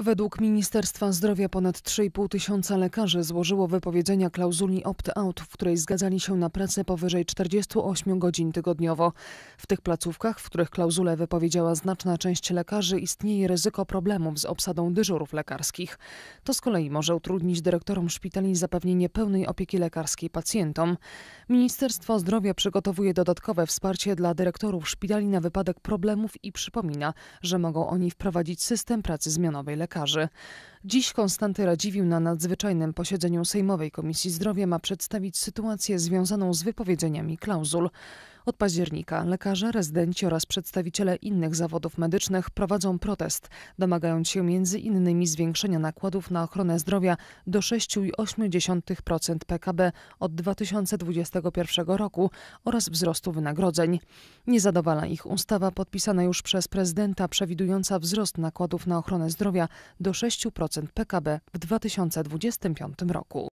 Według Ministerstwa Zdrowia ponad 3,5 tysiąca lekarzy złożyło wypowiedzenia klauzuli opt-out, w której zgadzali się na pracę powyżej 48 godzin tygodniowo. W tych placówkach, w których klauzulę wypowiedziała znaczna część lekarzy, istnieje ryzyko problemów z obsadą dyżurów lekarskich. To z kolei może utrudnić dyrektorom szpitali zapewnienie pełnej opieki lekarskiej pacjentom. Ministerstwo Zdrowia przygotowuje dodatkowe wsparcie dla dyrektorów szpitali na wypadek problemów i przypomina, że mogą oni wprowadzić system pracy zmianowej lekarskiej lekarzy. Dziś Konstanty Radziwił na nadzwyczajnym posiedzeniu Sejmowej Komisji Zdrowia ma przedstawić sytuację związaną z wypowiedzeniami klauzul. Od października lekarze, rezydenci oraz przedstawiciele innych zawodów medycznych prowadzą protest, domagając się między innymi zwiększenia nakładów na ochronę zdrowia do 6,8% PKB od 2021 roku oraz wzrostu wynagrodzeń. Nie zadowala ich ustawa podpisana już przez prezydenta przewidująca wzrost nakładów na ochronę zdrowia do 6% PKB w 2025 roku.